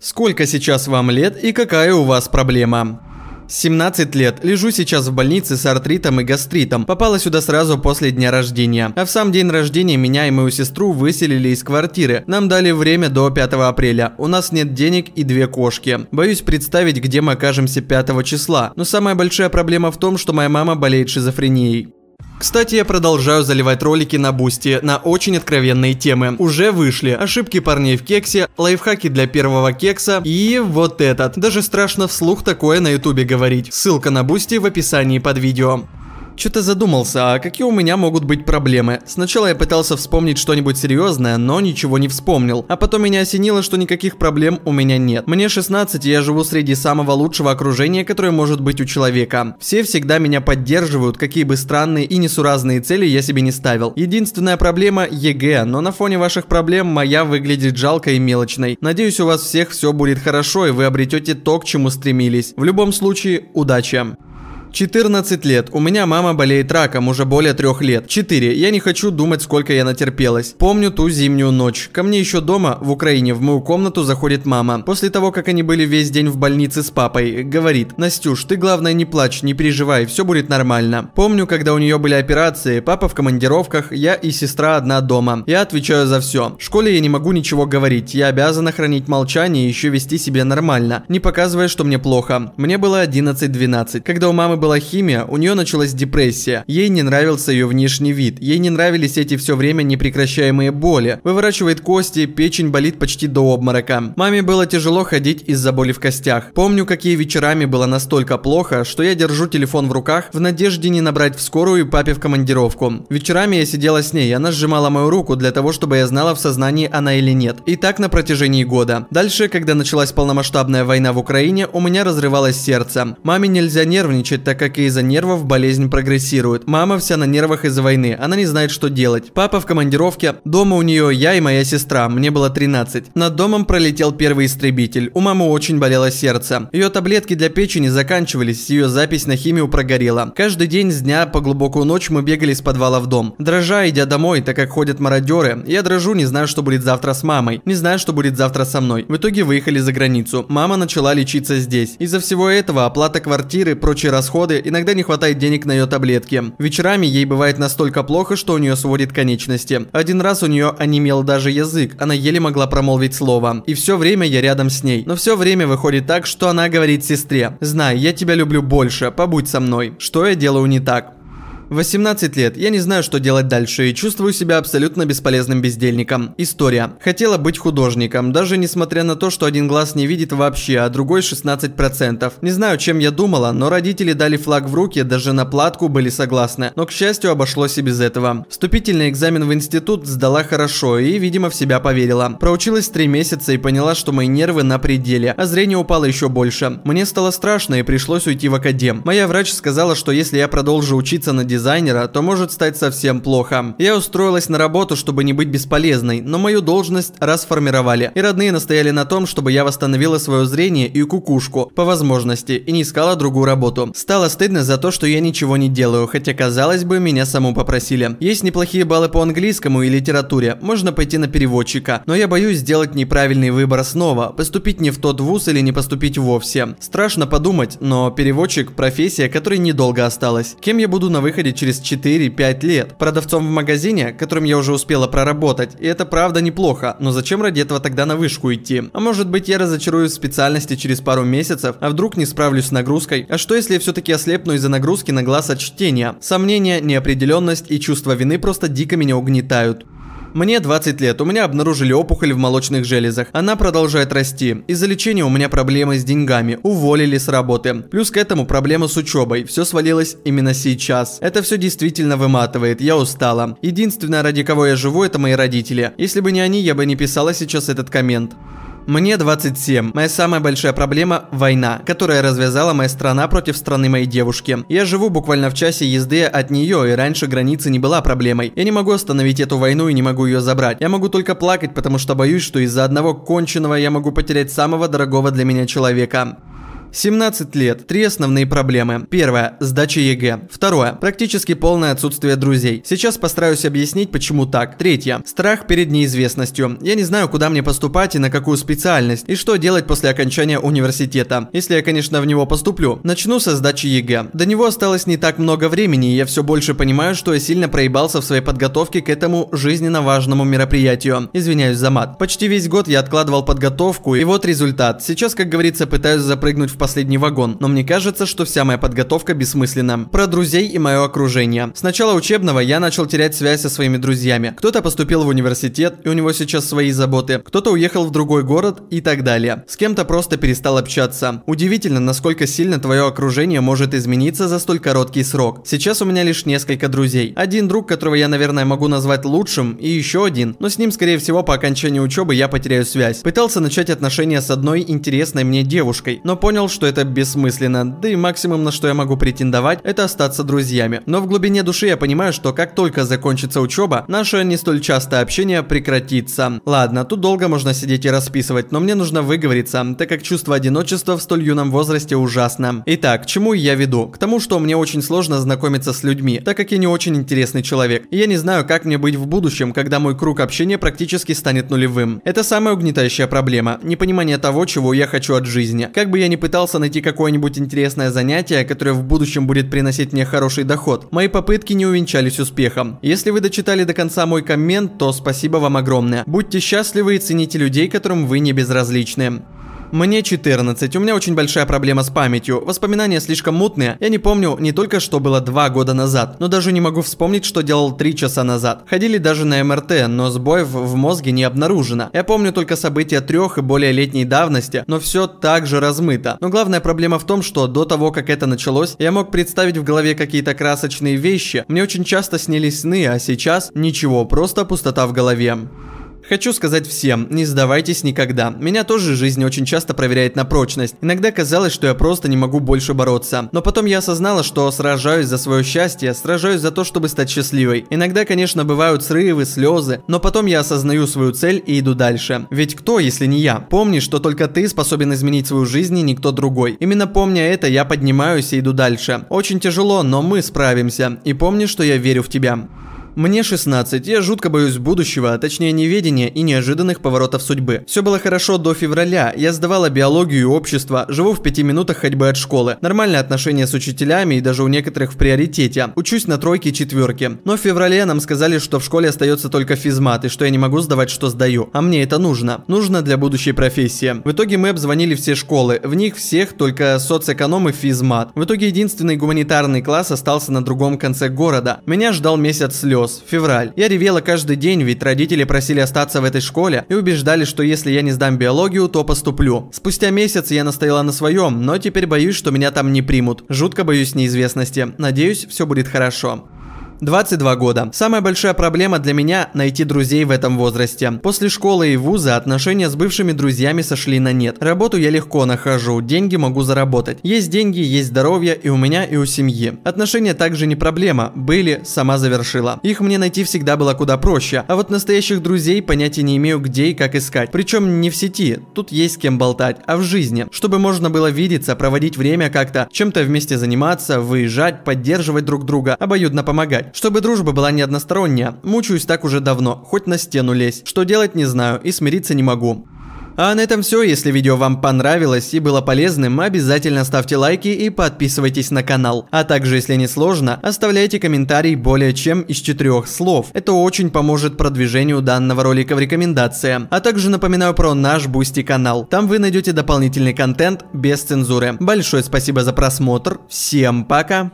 Сколько сейчас вам лет и какая у вас проблема? 17 лет. Лежу сейчас в больнице с артритом и гастритом. Попала сюда сразу после дня рождения. А в сам день рождения меня и мою сестру выселили из квартиры. Нам дали время до 5 апреля. У нас нет денег и две кошки. Боюсь представить, где мы окажемся 5 числа. Но самая большая проблема в том, что моя мама болеет шизофренией. Кстати, я продолжаю заливать ролики на Бусти на очень откровенные темы. Уже вышли ошибки парней в кексе, лайфхаки для первого кекса и вот этот. Даже страшно вслух такое на ютубе говорить. Ссылка на Бусти в описании под видео. Что-то задумался, а какие у меня могут быть проблемы? Сначала я пытался вспомнить что-нибудь серьезное, но ничего не вспомнил. А потом меня осенило, что никаких проблем у меня нет. Мне 16, и я живу среди самого лучшего окружения, которое может быть у человека. Все всегда меня поддерживают, какие бы странные и несуразные цели я себе не ставил. Единственная проблема – ЕГЭ, но на фоне ваших проблем моя выглядит жалкой и мелочной. Надеюсь, у вас всех все будет хорошо, и вы обретете то, к чему стремились. В любом случае, удачи! 14 лет. У меня мама болеет раком уже более трех лет. 4. Я не хочу думать, сколько я натерпелась. Помню ту зимнюю ночь. Ко мне еще дома, в Украине, в мою комнату заходит мама. После того, как они были весь день в больнице с папой, говорит, «Настюш, ты главное не плачь, не переживай, все будет нормально». Помню, когда у нее были операции, папа в командировках, я и сестра одна дома. Я отвечаю за все. В школе я не могу ничего говорить, я обязана хранить молчание и еще вести себя нормально, не показывая, что мне плохо. Мне было 11-12, когда у мамы была химия, у нее началась депрессия. Ей не нравился ее внешний вид. Ей не нравились эти все время непрекращаемые боли. Выворачивает кости, печень болит почти до обморока. Маме было тяжело ходить из-за боли в костях. Помню, какие вечерами было настолько плохо, что я держу телефон в руках в надежде не набрать в скорую и папе в командировку. Вечерами я сидела с ней, она сжимала мою руку для того, чтобы я знала в сознании она или нет. И так на протяжении года. Дальше, когда началась полномасштабная война в Украине, у меня разрывалось сердце. Маме нельзя нервничать, так как из-за нервов болезнь прогрессирует. Мама вся на нервах из-за войны, она не знает, что делать. Папа в командировке, дома у нее я и моя сестра, мне было 13. Над домом пролетел первый истребитель, у мамы очень болело сердце. Ее таблетки для печени заканчивались, ее запись на химию прогорела. Каждый день с дня по глубокую ночь мы бегали с подвала в дом. Дрожа, идя домой, так как ходят мародеры, я дрожу, не знаю, что будет завтра с мамой, не знаю, что будет завтра со мной. В итоге выехали за границу. Мама начала лечиться здесь. Из-за всего этого оплата квартиры, прочие расходы расходы, иногда не хватает денег на ее таблетки. Вечерами ей бывает настолько плохо, что у нее сводит конечности. Один раз у нее онемел даже язык, она еле могла промолвить слово. И все время я рядом с ней. Но все время выходит так, что она говорит сестре, «Знай, я тебя люблю больше, побудь со мной». Что я делаю не так? 18 лет. Я не знаю, что делать дальше и чувствую себя абсолютно бесполезным бездельником. История. Хотела быть художником, даже несмотря на то, что один глаз не видит вообще, а другой 16%. Не знаю, чем я думала, но родители дали флаг в руки, даже на платку были согласны. Но, к счастью, обошлось и без этого. Вступительный экзамен в институт сдала хорошо и, видимо, в себя поверила. Проучилась 3 месяца и поняла, что мои нервы на пределе, а зрение упало еще больше. Мне стало страшно и пришлось уйти в академ. Моя врач сказала, что если я продолжу учиться на дизайн, дизайнера, то может стать совсем плохо. Я устроилась на работу, чтобы не быть бесполезной, но мою должность расформировали. И родные настояли на том, чтобы я восстановила свое зрение и кукушку, по возможности, и не искала другую работу. Стало стыдно за то, что я ничего не делаю, хотя, казалось бы, меня саму попросили. Есть неплохие баллы по английскому и литературе, можно пойти на переводчика, но я боюсь сделать неправильный выбор снова, поступить не в тот вуз или не поступить вовсе. Страшно подумать, но переводчик – профессия, которой недолго осталось. Кем я буду на выходе теперь через 4-5 лет. Продавцом в магазине, которым я уже успела проработать, и это правда неплохо, но зачем ради этого тогда на вышку идти? А может быть я разочаруюсь в специальности через пару месяцев, а вдруг не справлюсь с нагрузкой? А что если я все-таки ослепну из-за нагрузки на глаз от чтения? Сомнения, неопределенность и чувство вины просто дико меня угнетают. Мне 20 лет, у меня обнаружили опухоль в молочных железах. Она продолжает расти. Из-за лечения у меня проблемы с деньгами. Уволили с работы. Плюс к этому проблема с учебой. Все свалилось именно сейчас. Это все действительно выматывает. Я устала. Единственное, ради кого я живу, это мои родители. Если бы не они, я бы не писала сейчас этот коммент. Мне 27. Моя самая большая проблема – война, которая развязала моя страна против страны моей девушки. Я живу буквально в часе езды от нее, и раньше граница не была проблемой. Я не могу остановить эту войну и не могу ее забрать. Я могу только плакать, потому что боюсь, что из-за одного конченного я могу потерять самого дорогого для меня человека. 17 лет. Три основные проблемы. Первое. Сдача ЕГЭ. Второе. Практически полное отсутствие друзей. Сейчас постараюсь объяснить, почему так. Третье. Страх перед неизвестностью. Я не знаю, куда мне поступать и на какую специальность, и что делать после окончания университета. Если я, конечно, в него поступлю. Начну со сдачи ЕГЭ. До него осталось не так много времени, и я все больше понимаю, что я сильно проебался в своей подготовке к этому жизненно важному мероприятию. Извиняюсь за мат. Почти весь год я откладывал подготовку, и вот результат. Сейчас, как говорится, пытаюсь запрыгнуть в последний вагон, но мне кажется, что вся моя подготовка бессмысленна. Про друзей и мое окружение. С начала учебного я начал терять связь со своими друзьями. Кто-то поступил в университет, и у него сейчас свои заботы. Кто-то уехал в другой город и так далее. С кем-то просто перестал общаться. Удивительно, насколько сильно твое окружение может измениться за столь короткий срок. Сейчас у меня лишь несколько друзей. Один друг, которого я, наверное, могу назвать лучшим, и еще один, но с ним, скорее всего, по окончании учебы я потеряю связь. Пытался начать отношения с одной интересной мне девушкой, но понял, понимал, что это бессмысленно, да и максимум, на что я могу претендовать, это остаться друзьями. Но в глубине души я понимаю, что как только закончится учеба, наше не столь частое общение прекратится. Ладно, тут долго можно сидеть и расписывать, но мне нужно выговориться, так как чувство одиночества в столь юном возрасте ужасно. Итак, к чему я веду? К тому, что мне очень сложно знакомиться с людьми, так как я не очень интересный человек. И я не знаю, как мне быть в будущем, когда мой круг общения практически станет нулевым. Это самая угнетающая проблема, непонимание того, чего я хочу от жизни. Как бы я ни пытался пытался найти какое-нибудь интересное занятие, которое в будущем будет приносить мне хороший доход. Мои попытки не увенчались успехом. Если вы дочитали до конца мой коммент, то спасибо вам огромное. Будьте счастливы и цените людей, которым вы не безразличны. Мне 14. У меня очень большая проблема с памятью. Воспоминания слишком мутные. Я не помню не только, что было 2 года назад, но даже не могу вспомнить, что делал 3 часа назад. Ходили даже на МРТ, но сбоев в мозге не обнаружено. Я помню только события трех и более летней давности, но все так же размыто. Но главная проблема в том, что до того, как это началось, я мог представить в голове какие-то красочные вещи. Мне очень часто снились сны, а сейчас ничего, просто пустота в голове. Хочу сказать всем, не сдавайтесь никогда. Меня тоже жизнь очень часто проверяет на прочность. Иногда казалось, что я просто не могу больше бороться. Но потом я осознала, что сражаюсь за свое счастье, сражаюсь за то, чтобы стать счастливой. Иногда, конечно, бывают срывы, слезы, но потом я осознаю свою цель и иду дальше. Ведь кто, если не я? Помни, что только ты способен изменить свою жизнь и никто другой. Именно помня это, я поднимаюсь и иду дальше. Очень тяжело, но мы справимся. И помни, что я верю в тебя. Мне 16, я жутко боюсь будущего, а точнее неведения и неожиданных поворотов судьбы. Все было хорошо до февраля, я сдавала биологию и общество, живу в 5 минутах ходьбы от школы, нормальные отношения с учителями и даже у некоторых в приоритете, учусь на тройке и четверке. Но в феврале нам сказали, что в школе остается только физмат и что я не могу сдавать, что сдаю. А мне это нужно. Нужно для будущей профессии. В итоге мы обзвонили все школы, в них всех только соцэконом и физмат. В итоге единственный гуманитарный класс остался на другом конце города. Меня ждал месяц слез мороз, февраль. Я ревела каждый день, ведь родители просили остаться в этой школе и убеждали, что если я не сдам биологию, то поступлю. Спустя месяц я настояла на своем, но теперь боюсь, что меня там не примут. Жутко боюсь неизвестности. Надеюсь, все будет хорошо. 22 года. Самая большая проблема для меня – найти друзей в этом возрасте. После школы и вуза отношения с бывшими друзьями сошли на нет. Работу я легко нахожу, деньги могу заработать. Есть деньги, есть здоровье и у меня, и у семьи. Отношения также не проблема, были, сама завершила. Их мне найти всегда было куда проще, а вот настоящих друзей понятия не имею где и как искать. Причем не в сети, тут есть с кем болтать, а в жизни. Чтобы можно было видеться, проводить время как-то, чем-то вместе заниматься, выезжать, поддерживать друг друга, обоюдно помогать. Чтобы дружба была не односторонняя, мучаюсь так уже давно, хоть на стену лезь. Что делать не знаю и смириться не могу. А на этом все, если видео вам понравилось и было полезным, обязательно ставьте лайки и подписывайтесь на канал. А также, если не сложно, оставляйте комментарий более чем из четырех слов. Это очень поможет продвижению данного ролика в рекомендациях. А также напоминаю про наш Бусти канал. Там вы найдете дополнительный контент без цензуры. Большое спасибо за просмотр, всем пока!